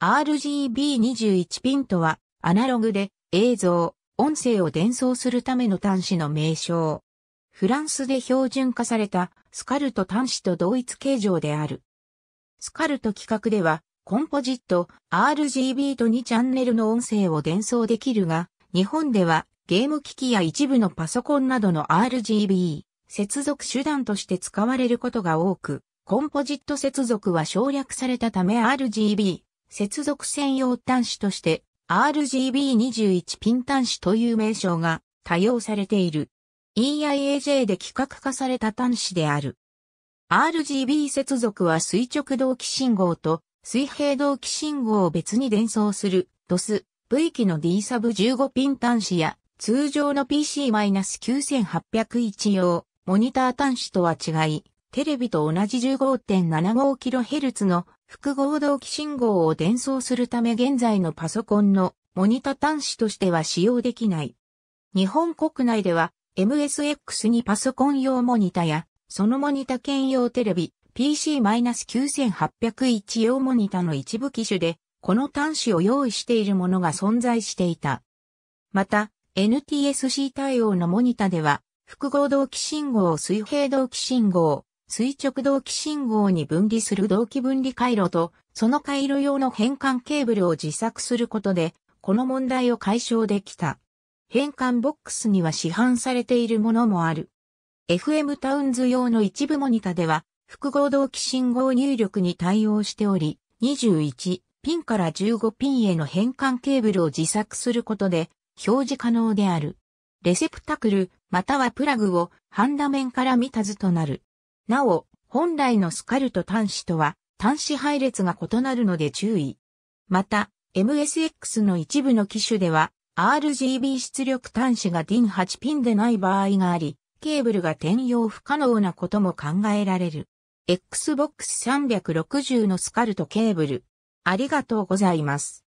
RGB21 ピンとは、アナログで映像、音声を伝送するための端子の名称。フランスで標準化されたスカルト端子と同一形状である。スカルト規格では、コンポジット RGB と2チャンネルの音声を伝送できるが、日本ではゲーム機器や一部のパソコンなどの RGB 接続手段として使われることが多く、コンポジット接続は省略されたため RGB 接続専用端子として RGB21 ピン端子という名称が多用されている。EIAJ で規格化された端子である。RGB 接続は垂直同期信号と水平同期信号を別に伝送する DOS V 機の D サブ15ピン端子や通常の PC-9801 用モニター端子とは違いテレビと同じ 15.75kHz の複合同期信号を伝送するため現在のパソコンのモニタ端子としては使用できない。日本国内では MSX にパソコン用モニタやそのモニタ兼用テレビ PC-9801 用モニタの一部機種でこの端子を用意しているものが存在していた。また NTSC 対応のモニタでは複合同期信号水平同期信号垂直動機信号に分離する動機分離回路と、その回路用の変換ケーブルを自作することで、この問題を解消できた。変換ボックスには市販されているものもある。FM タウンズ用の一部モニタでは、複合動機信号入力に対応しており、21ピンから15ピンへの変換ケーブルを自作することで表示可能である。レセプタクルまたはプラグをハンダ面から見た図となる。なお、本来のスカルと端子とは、端子配列が異なるので注意。また、MSX の一部の機種では、RGB 出力端子が DIN8 ピンでない場合があり、ケーブルが転用不可能なことも考えられる。Xbox 360のスカルトケーブル。ありがとうございます。